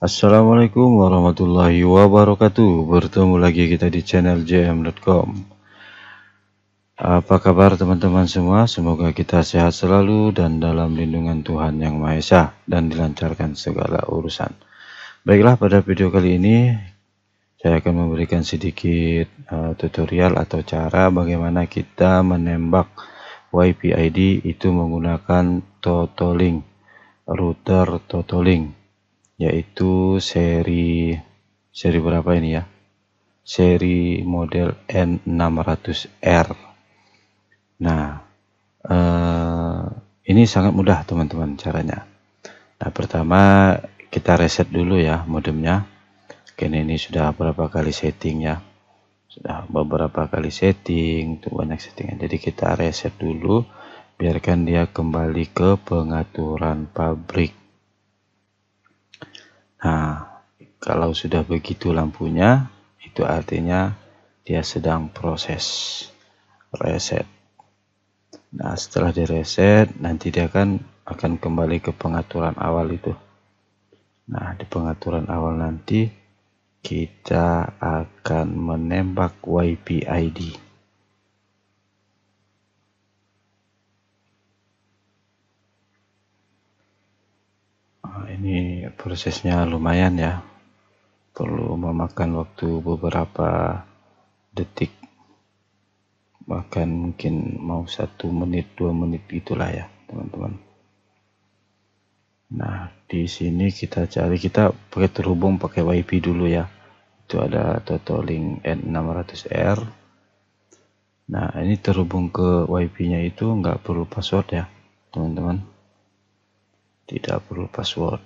Assalamualaikum warahmatullahi wabarakatuh Bertemu lagi kita di channel jm.com Apa kabar teman-teman semua Semoga kita sehat selalu dan dalam lindungan Tuhan Yang Maha Esa Dan dilancarkan segala urusan Baiklah pada video kali ini Saya akan memberikan sedikit uh, tutorial atau cara Bagaimana kita menembak YPID itu menggunakan Totolink Router Totolink yaitu seri seri berapa ini ya? Seri model N600R. Nah, eh, ini sangat mudah teman-teman caranya. Nah, pertama kita reset dulu ya modemnya. Karena ini sudah berapa kali setting ya. Sudah beberapa kali setting, itu banyak settingan. Jadi kita reset dulu biarkan dia kembali ke pengaturan pabrik. Nah, kalau sudah begitu lampunya, itu artinya dia sedang proses reset. Nah, setelah di reset nanti dia kan akan kembali ke pengaturan awal itu. Nah, di pengaturan awal nanti kita akan menembak YPID. ini prosesnya lumayan ya perlu memakan waktu beberapa detik bahkan mungkin mau satu menit dua menit itulah ya teman-teman nah di sini kita cari kita pakai terhubung pakai wifi dulu ya itu ada Totolink N600R nah ini terhubung ke wifi nya itu nggak perlu password ya teman-teman tidak perlu password.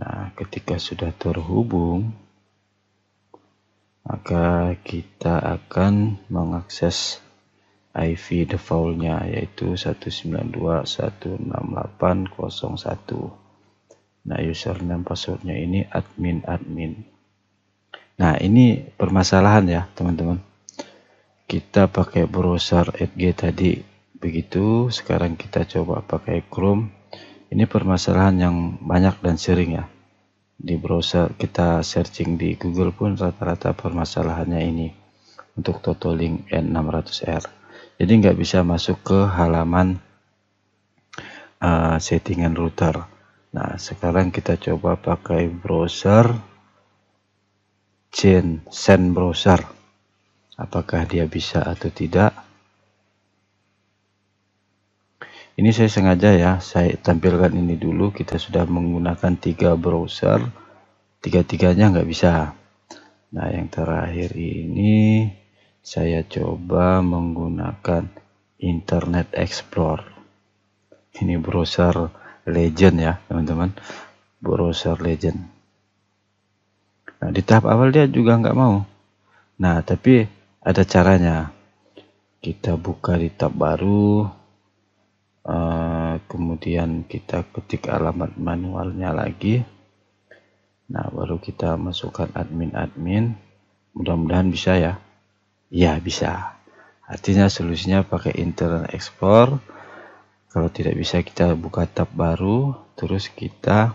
Nah, ketika sudah terhubung, maka kita akan mengakses IV defaultnya yaitu 192.168.01. Nah, username passwordnya ini admin admin. Nah, ini permasalahan ya, teman-teman. Kita pakai browser edge tadi begitu, sekarang kita coba pakai Chrome. Ini permasalahan yang banyak dan sering ya. Di browser kita searching di Google pun rata-rata permasalahannya ini untuk Totolink N600R. Jadi nggak bisa masuk ke halaman uh, settingan router. Nah, sekarang kita coba pakai browser chain send browser. Apakah dia bisa atau tidak? ini saya sengaja ya saya tampilkan ini dulu kita sudah menggunakan tiga browser tiga-tiganya nggak bisa nah yang terakhir ini saya coba menggunakan Internet Explorer ini browser legend ya teman-teman browser legend nah di tahap awal dia juga nggak mau nah tapi ada caranya kita buka di tab baru Eh, kemudian kita ketik alamat manualnya lagi nah baru kita masukkan admin-admin mudah-mudahan bisa ya ya bisa artinya solusinya pakai internal explorer kalau tidak bisa kita buka tab baru terus kita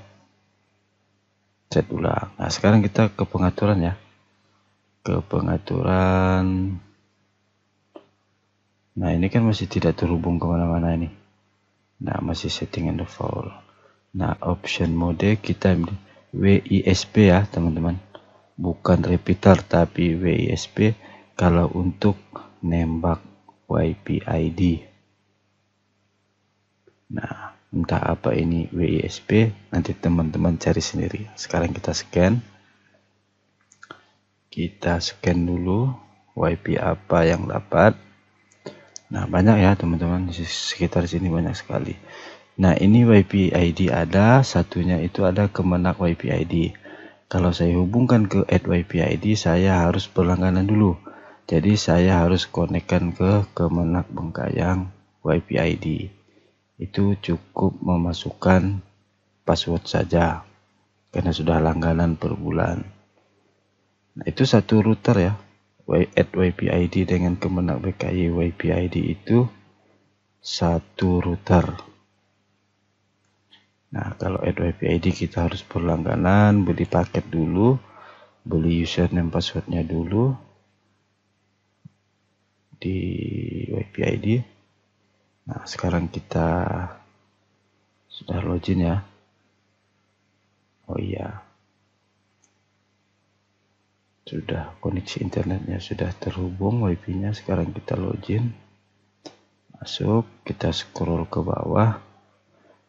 set ulang nah sekarang kita ke pengaturan ya ke pengaturan nah ini kan masih tidak terhubung kemana-mana ini Nah, masih settingan default. Nah, option mode kita WISP ya, teman-teman. Bukan repeater tapi WISP kalau untuk nembak YPID. Nah, entah apa ini WISP, nanti teman-teman cari sendiri. Sekarang kita scan. Kita scan dulu WIP apa yang dapat. Nah, banyak ya teman-teman di sekitar sini banyak sekali. Nah, ini ID ada, satunya itu ada kemenak ID Kalau saya hubungkan ke add ID saya harus berlangganan dulu. Jadi saya harus konekkan ke kemenak Bengkayang ID Itu cukup memasukkan password saja karena sudah langganan per bulan. Nah, itu satu router ya at YPID dengan kemenak BKI YPID itu satu router nah kalau at YPID kita harus berlangganan beli paket dulu beli username passwordnya dulu di YPID nah sekarang kita sudah login ya oh iya sudah koneksi internetnya sudah terhubung wifi-nya sekarang kita login masuk kita scroll ke bawah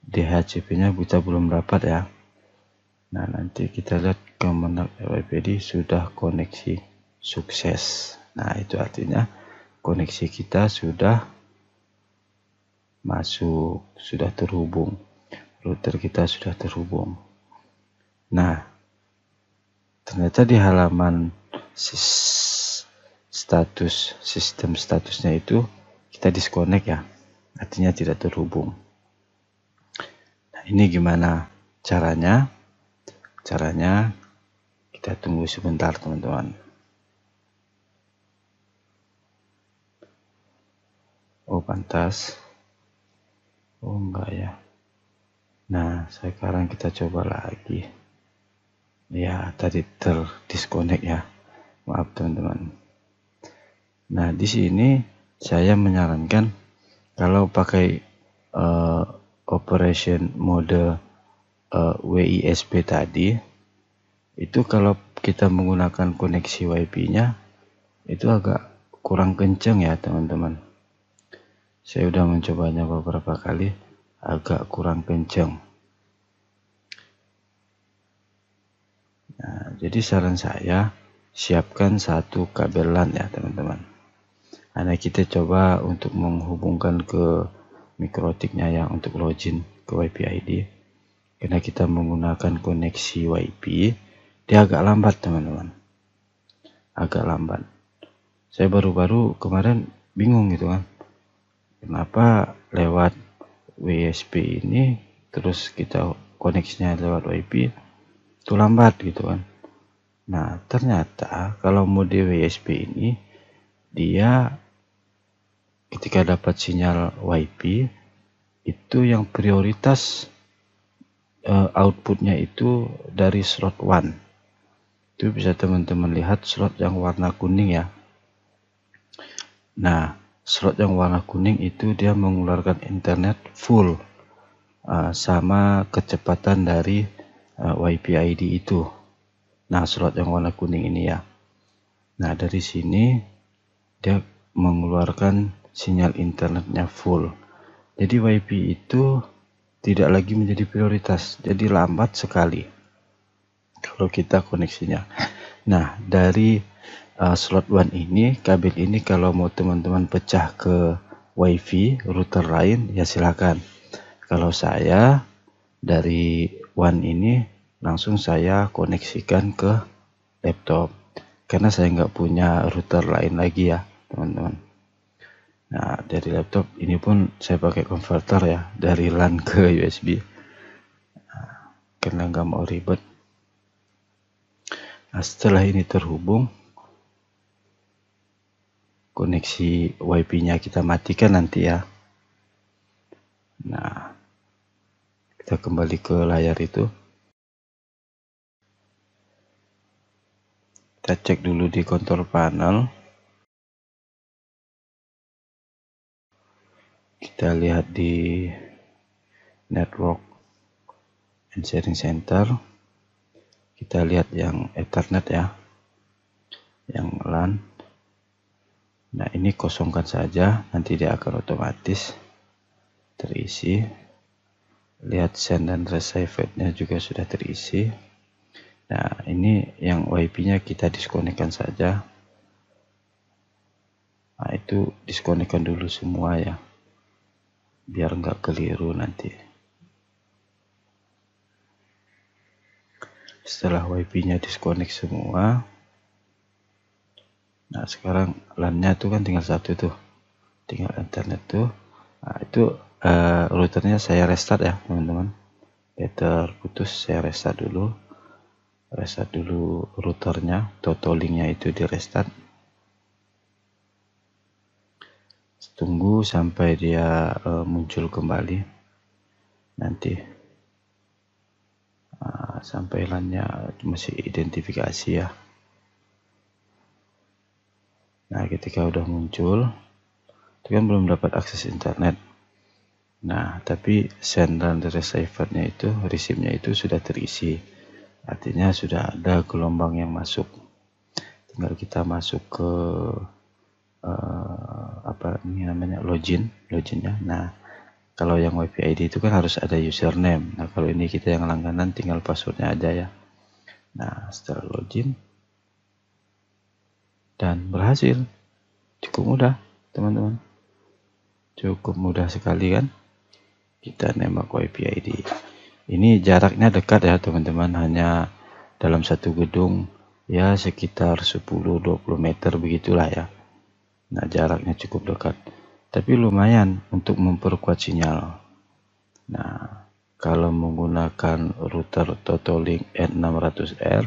DHCP nya kita belum dapat ya Nah nanti kita lihat ke kemenak wpd sudah koneksi sukses Nah itu artinya koneksi kita sudah masuk sudah terhubung router kita sudah terhubung Nah ternyata di halaman sis, status sistem statusnya itu kita disconnect ya artinya tidak terhubung nah ini gimana caranya caranya kita tunggu sebentar teman-teman oh pantas oh enggak ya nah sekarang kita coba lagi ya tadi terdisconnect ya maaf teman-teman nah di sini saya menyarankan kalau pakai uh, operation mode uh, eh, WISP tadi itu kalau kita menggunakan koneksi WiFi nya itu agak kurang kenceng ya teman-teman saya sudah mencobanya beberapa kali agak kurang kenceng Nah, jadi saran saya siapkan satu kabel LAN ya teman-teman. Anda kita coba untuk menghubungkan ke mikrotiknya yang untuk login ke WiFi ID. Karena kita menggunakan koneksi WiFi, dia agak lambat teman-teman. Agak lambat. Saya baru-baru kemarin bingung gitu kan. Kenapa lewat WSP ini terus kita koneksinya lewat WiFi itu lambat gitu kan nah ternyata kalau mode WSP ini dia ketika dapat sinyal WiFi itu yang prioritas uh, outputnya itu dari slot one itu bisa teman-teman lihat slot yang warna kuning ya nah slot yang warna kuning itu dia mengeluarkan internet full uh, sama kecepatan dari uh, eh, YPID itu. Nah, slot yang warna kuning ini ya. Nah, dari sini dia mengeluarkan sinyal internetnya full. Jadi WiFi itu tidak lagi menjadi prioritas, jadi lambat sekali kalau kita koneksinya. Nah, dari uh, slot one ini, kabel ini kalau mau teman-teman pecah ke WiFi router lain ya silakan. Kalau saya dari one ini langsung saya koneksikan ke laptop karena saya nggak punya router lain lagi ya teman-teman nah dari laptop ini pun saya pakai converter ya dari LAN ke USB nah, karena nggak mau ribet nah setelah ini terhubung koneksi WiFi nya kita matikan nanti ya nah kita kembali ke layar itu kita cek dulu di kontrol panel kita lihat di network and sharing center kita lihat yang ethernet ya yang LAN nah ini kosongkan saja nanti dia akan otomatis terisi lihat send dan receive nya juga sudah terisi nah ini yang WIP-nya kita diskonekkan saja nah itu diskonekkan dulu semua ya biar nggak keliru nanti setelah WiFi-nya diskonek semua nah sekarang LAN-nya tuh kan tinggal satu tuh tinggal internet tuh nah itu uh, routernya saya restart ya teman-teman ya putus, saya restart dulu restart dulu routernya totalingnya itu di restart tunggu sampai dia uh, muncul kembali nanti uh, sampai lainnya masih identifikasi ya nah ketika udah muncul itu kan belum dapat akses internet Nah, tapi dari receivernya itu, resimnya itu sudah terisi. Artinya sudah ada gelombang yang masuk. Tinggal kita masuk ke uh, apa ini namanya login, loginnya. Nah, kalau yang WiFi ID itu kan harus ada username. Nah, kalau ini kita yang langganan tinggal passwordnya aja ya. Nah, setelah login dan berhasil. Cukup mudah, teman-teman. Cukup mudah sekali kan? kita nembak WiFi ID. ini jaraknya dekat ya teman-teman hanya dalam satu gedung ya sekitar 10-20 meter begitulah ya nah jaraknya cukup dekat tapi lumayan untuk memperkuat sinyal nah kalau menggunakan router Totolink N600R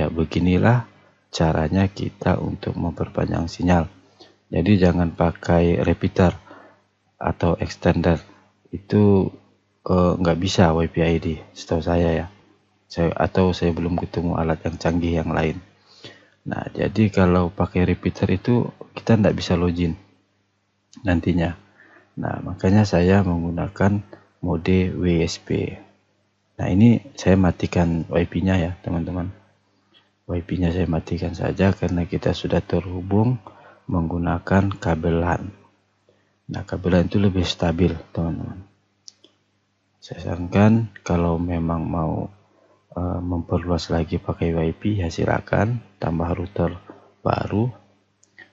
ya beginilah caranya kita untuk memperpanjang sinyal jadi jangan pakai repeater atau extender itu eh, nggak uh, bisa WiFi ID setahu saya ya saya atau saya belum ketemu alat yang canggih yang lain nah jadi kalau pakai repeater itu kita nggak bisa login nantinya nah makanya saya menggunakan mode WSP nah ini saya matikan WiFi nya ya teman-teman WiFi nya saya matikan saja karena kita sudah terhubung menggunakan kabel LAN. Nah, kabelnya itu lebih stabil, teman-teman. Saya sarankan kalau memang mau e, memperluas lagi pakai WiFi, ya silakan tambah router baru,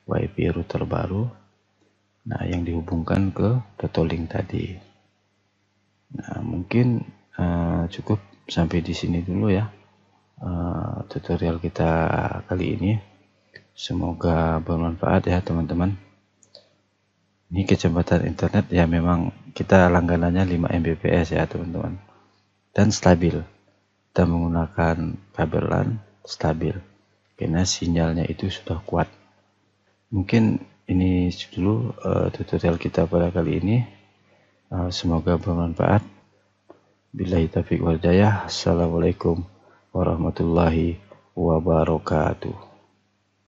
WiFi router baru. Nah, yang dihubungkan ke link tadi. Nah, mungkin e, cukup sampai di sini dulu ya e, tutorial kita kali ini. Semoga bermanfaat ya teman-teman ini kecepatan internet ya memang kita langganannya 5 Mbps ya teman-teman dan stabil kita menggunakan kabel LAN stabil karena sinyalnya itu sudah kuat mungkin ini dulu uh, tutorial kita pada kali ini uh, semoga bermanfaat bila taufiq wal jaya assalamualaikum warahmatullahi wabarakatuh